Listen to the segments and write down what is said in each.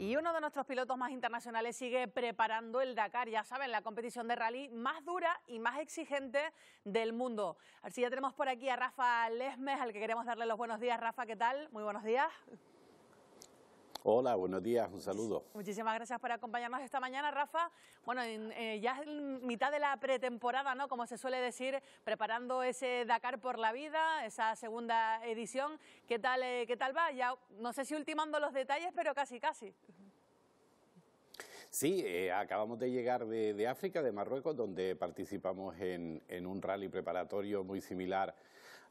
Y uno de nuestros pilotos más internacionales sigue preparando el Dakar, ya saben, la competición de rally más dura y más exigente del mundo. Así ya tenemos por aquí a Rafa Lesmes, al que queremos darle los buenos días. Rafa, ¿qué tal? Muy buenos días. Hola, buenos días, un saludo. Muchísimas gracias por acompañarnos esta mañana, Rafa. Bueno, eh, ya es mitad de la pretemporada, ¿no? Como se suele decir, preparando ese Dakar por la vida, esa segunda edición. ¿Qué tal, eh, qué tal va? Ya no sé si ultimando los detalles, pero casi, casi. Sí, eh, acabamos de llegar de, África, de Marruecos, donde participamos en un rally preparatorio muy similar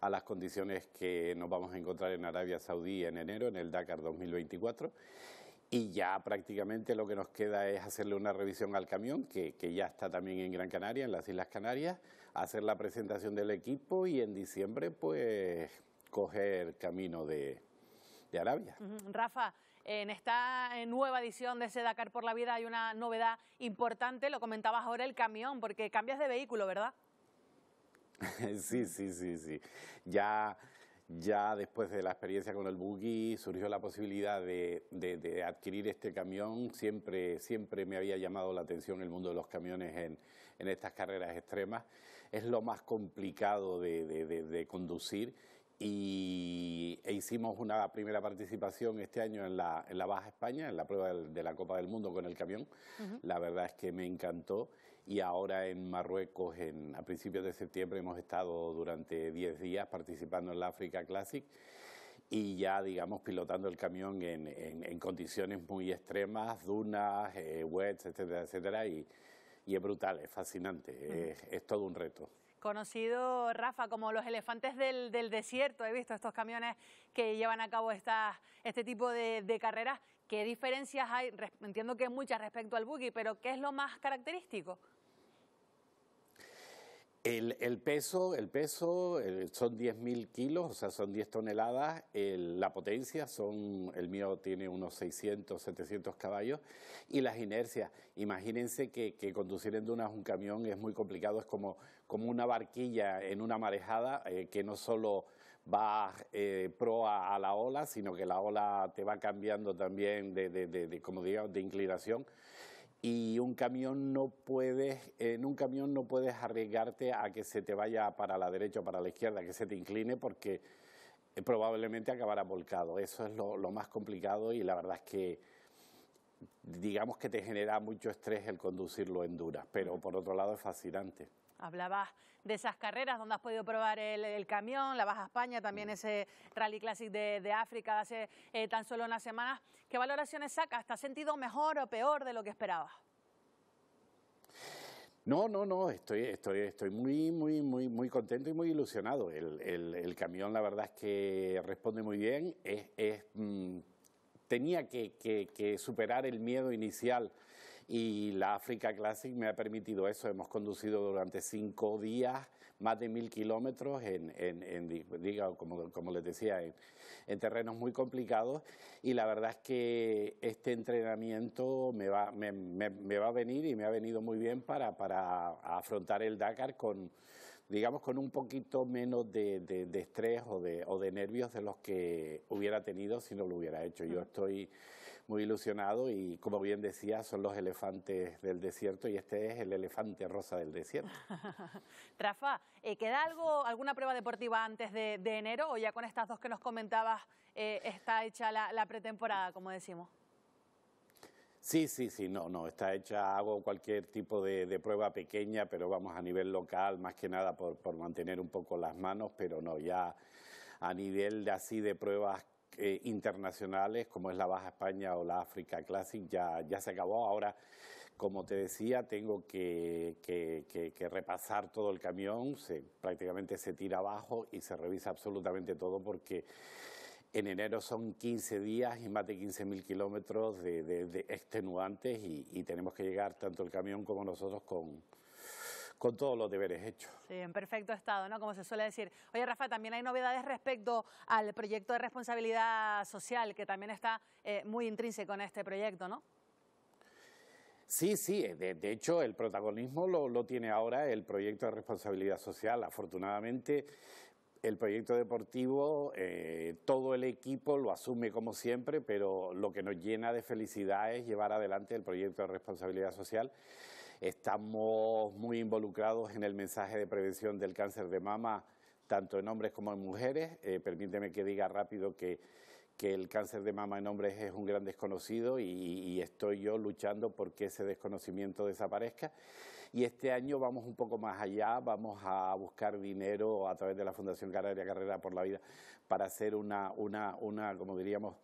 a las condiciones que nos vamos a encontrar en Arabia Saudí en enero, en el Dakar 2024. Y ya prácticamente lo que nos queda es hacerle una revisión al camión, que, ya está también en Gran Canaria, en las Islas Canarias, hacer la presentación del equipo y en diciembre, pues, coger camino de, de Arabia. Rafa, en esta eh, nueva edición de ese Dakar por la Vida hay una novedad importante, lo comentabas ahora, el camión, porque cambias de vehículo, ¿verdad? sí, sí, sí, sí. Ya, después de la experiencia con el buggy surgió la posibilidad de, adquirir este camión. Siempre, me había llamado la atención el mundo de los camiones en, estas carreras extremas. Es lo más complicado de conducir y, e hicimos una primera participación este año en la, en la Baja España, en la prueba de la Copa del Mundo con el camión. La verdad es que me encantó y ahora en Marruecos, en, a principios de septiembre, hemos estado durante 10 días participando en la África Classic y ya, digamos, pilotando el camión en, en, condiciones muy extremas, dunas, eh, etcétera, etcétera, y, es brutal, es fascinante, es todo un reto conocido, Rafa, como los elefantes del, desierto. He visto estos camiones que llevan a cabo esta, este tipo de, de carreras. ¿Qué diferencias hay? Entiendo que muchas respecto al buggy, pero ¿qué es lo más característico? El, peso, el peso eh, son 10.000 kilos, o sea, son 10 toneladas. la potencia son, el mío tiene unos 600, 700 caballos. Y las inercias, imagínense que, que conducir en dunas un camión es muy complicado, es como, como una barquilla en una marejada eh, que no solo va eh, proa a la ola, sino que la ola te va cambiando también de, de como digamos, de inclinación y un camión no puedes, en un camión no puedes arriesgarte a que se te vaya para la derecha o para la izquierda, que se te incline porque eh, probablemente acabará volcado. Eso es lo, lo más complicado y la verdad es que digamos que te genera mucho estrés el conducirlo en duras, pero por otro lado es fascinante. Hablabas de esas carreras donde has podido probar el, camión, la Baja España, también mm. ese Rally Classic de, África hace eh, tan solo unas semanas. ¿Qué valoraciones sacas? ¿Te has sentido mejor o peor de lo que esperabas? No, no, no, estoy, estoy, estoy muy, muy, muy, muy contento y muy ilusionado. El, camión, la verdad es que responde muy bien. Es, mm, tenía que, superar el miedo inicial y la África Classic me ha permitido eso. Hemos conducido durante cinco días más de mil kilómetros en, como, les decía, en, terrenos muy complicados y la verdad es que este entrenamiento me va, va a venir y me ha venido muy bien para afrontar el Dakar con digamos, con un poquito menos de, estrés o de, o de, nervios de los que hubiera tenido si no lo hubiera hecho. Yo estoy muy ilusionado y, como bien decía, son los elefantes del desierto y este es el elefante rosa del desierto. Rafa, eh, ¿queda algo, alguna prueba deportiva antes de, enero o ya con estas dos que nos comentabas eh, está hecha la pretemporada, como decimos? Sí, sí, sí, no, no, está hecha, hago cualquier tipo de, prueba pequeña, pero vamos a nivel local, más que nada por, mantener un poco las manos, pero no, ya a nivel de, así de pruebas eh, internacionales, como es la Baja España o la Africa Classic, ya, ya se acabó. Ahora, como te decía, tengo que, repasar todo el camión, prácticamente se tira abajo y se revisa absolutamente todo porque en enero son 15 días y más de 15.000 kilómetros de, extenuantes y, tenemos que llegar tanto el camión como nosotros con, todos los deberes hechos. Sí, en perfecto estado, ¿no? Como se suele decir. Oye, Rafa, también hay novedades respecto al proyecto de responsabilidad social, que también está eh, muy intrínseco en este proyecto, ¿no? Sí, sí, de, hecho el protagonismo lo tiene ahora el proyecto de responsabilidad social. Afortunadamente el proyecto deportivo, eh, todo el equipo lo asume como siempre, pero lo que nos llena de felicidad es llevar adelante el proyecto de responsabilidad social. Estamos muy involucrados en el mensaje de prevención del cáncer de mama tanto en hombres como en mujeres. Eh, permíteme que diga rápido que, el cáncer de mama en hombres es un gran desconocido y, estoy yo luchando porque ese desconocimiento desaparezca. Y este año vamos un poco más allá, vamos a buscar dinero a través de la Fundación Canaria Carrera por la Vida para hacer una como diríamos,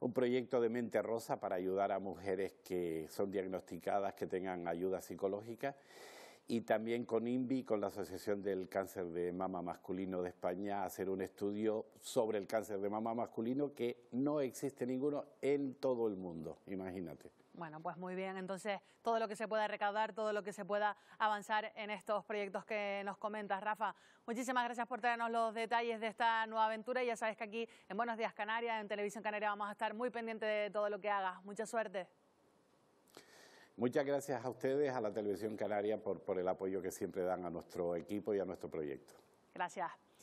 un proyecto de mente rosa para ayudar a mujeres que son diagnosticadas, que tengan ayuda psicológica y también con INVI, con la Asociación del Cáncer de Mama Masculino de España, hacer un estudio sobre el cáncer de mama masculino que no existe ninguno en todo el mundo, imagínate. Bueno, pues muy bien, entonces todo lo que se pueda recaudar, todo lo que se pueda avanzar en estos proyectos que nos comentas, Rafa. Muchísimas gracias por traernos los detalles de esta nueva aventura y ya sabes que aquí en Buenos Días Canarias, en Televisión Canaria, vamos a estar muy pendientes de todo lo que hagas. Mucha suerte. Muchas gracias a ustedes, a la Televisión Canaria, por, por el apoyo que siempre dan a nuestro equipo y a nuestro proyecto. Gracias.